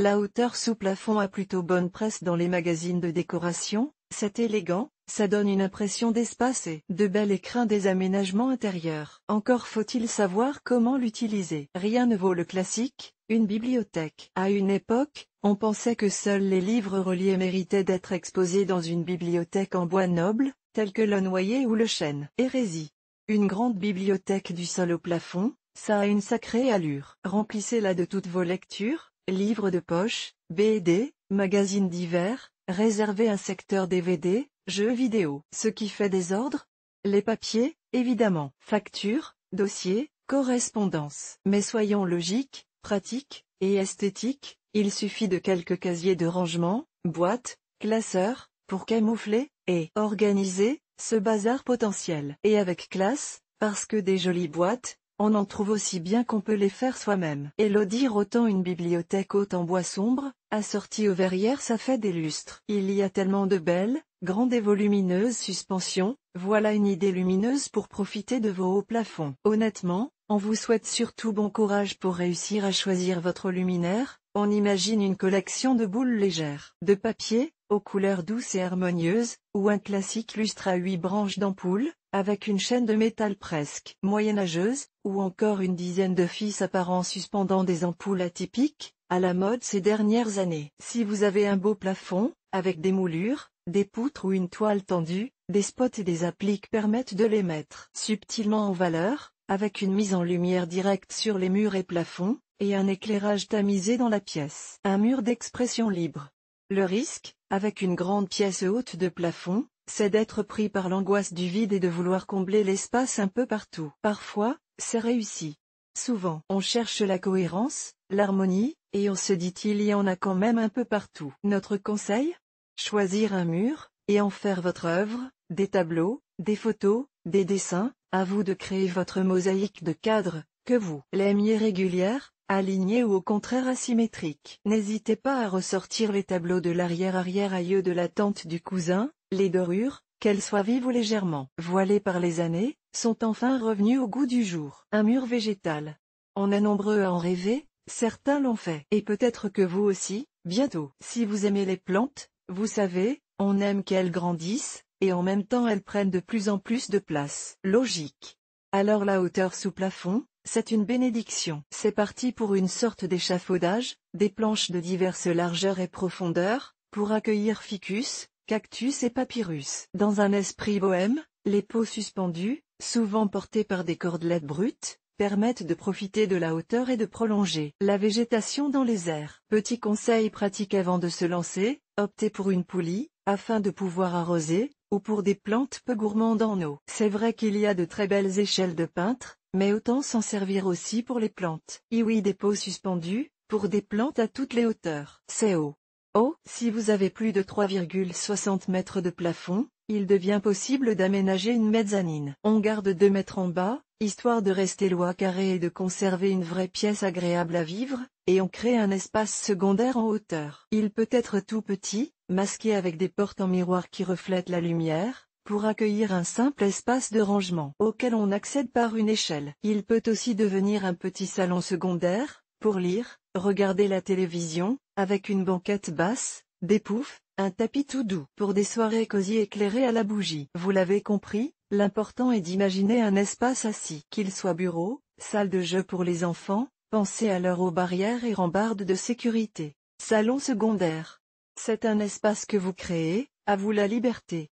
La hauteur sous plafond a plutôt bonne presse dans les magazines de décoration, c'est élégant, ça donne une impression d'espace et de bel écrin des aménagements intérieurs. Encore faut-il savoir comment l'utiliser. Rien ne vaut le classique, une bibliothèque. À une époque, on pensait que seuls les livres reliés méritaient d'être exposés dans une bibliothèque en bois noble, telle que le noyer ou le chêne. Hérésie. Une grande bibliothèque du sol au plafond, ça a une sacrée allure. Remplissez-la de toutes vos lectures, livres de poche, BD, magazines divers, réserver un secteur DVD, jeux vidéo. Ce qui fait désordre Les papiers, évidemment. Factures, dossiers, correspondances. Mais soyons logiques, pratiques et esthétiques, il suffit de quelques casiers de rangement, boîtes, classeurs, pour camoufler et organiser ce bazar potentiel. Et avec classe, parce que des jolies boîtes, on en trouve aussi bien qu'on peut les faire soi-même. Elodie autant une bibliothèque haute en bois sombre, assortie aux verrières ça fait des lustres. Il y a tellement de belles, grandes et volumineuses suspensions, voilà une idée lumineuse pour profiter de vos hauts plafonds. Honnêtement, on vous souhaite surtout bon courage pour réussir à choisir votre luminaire, on imagine une collection de boules légères. De papier, aux couleurs douces et harmonieuses, ou un classique lustre à huit branches d'ampoule, avec une chaîne de métal presque moyenâgeuse, ou encore une dizaine de fils apparents suspendant des ampoules atypiques, à la mode ces dernières années. Si vous avez un beau plafond, avec des moulures, des poutres ou une toile tendue, des spots et des appliques permettent de les mettre subtilement en valeur, avec une mise en lumière directe sur les murs et plafonds, et un éclairage tamisé dans la pièce. Un mur d'expression libre. Le risque, avec une grande pièce haute de plafond, c'est d'être pris par l'angoisse du vide et de vouloir combler l'espace un peu partout. Parfois, c'est réussi. Souvent, on cherche la cohérence, l'harmonie, et on se dit il y en a quand même un peu partout. Notre conseil Choisir un mur, et en faire votre œuvre, des tableaux, des photos, des dessins, à vous de créer votre mosaïque de cadres, que vous l'aimiez régulière, alignée ou au contraire asymétrique. N'hésitez pas à ressortir les tableaux de l'arrière-arrière-aïeux de la tante du cousin, les dorures, qu'elles soient vives ou légèrement voilées par les années, sont enfin revenues au goût du jour. Un mur végétal. On est nombreux à en rêver, certains l'ont fait. Et peut-être que vous aussi, bientôt. Si vous aimez les plantes, vous savez, on aime qu'elles grandissent, et en même temps elles prennent de plus en plus de place. Logique. Alors la hauteur sous plafond, c'est une bénédiction. C'est parti pour une sorte d'échafaudage, des planches de diverses largeurs et profondeurs, pour accueillir ficus, cactus et papyrus. Dans un esprit bohème, les peaux suspendues, souvent portées par des cordelettes brutes, permettent de profiter de la hauteur et de prolonger la végétation dans les airs. Petit conseil pratique avant de se lancer, optez pour une poulie, afin de pouvoir arroser, ou pour des plantes peu gourmandes en eau. C'est vrai qu'il y a de très belles échelles de peintre, mais autant s'en servir aussi pour les plantes. oui des peaux suspendues, pour des plantes à toutes les hauteurs. C'est haut. Oh, si vous avez plus de 3,60 mètres de plafond, il devient possible d'aménager une mezzanine. On garde 2 mètres en bas, histoire de rester loin carré et de conserver une vraie pièce agréable à vivre, et on crée un espace secondaire en hauteur. Il peut être tout petit, masqué avec des portes en miroir qui reflètent la lumière, pour accueillir un simple espace de rangement auquel on accède par une échelle. Il peut aussi devenir un petit salon secondaire, pour lire, Regardez la télévision, avec une banquette basse, des poufs, un tapis tout doux pour des soirées cosy éclairées à la bougie. Vous l'avez compris, l'important est d'imaginer un espace assis, qu'il soit bureau, salle de jeu pour les enfants, pensez alors aux barrières et rambardes de sécurité. Salon secondaire. C'est un espace que vous créez, à vous la liberté.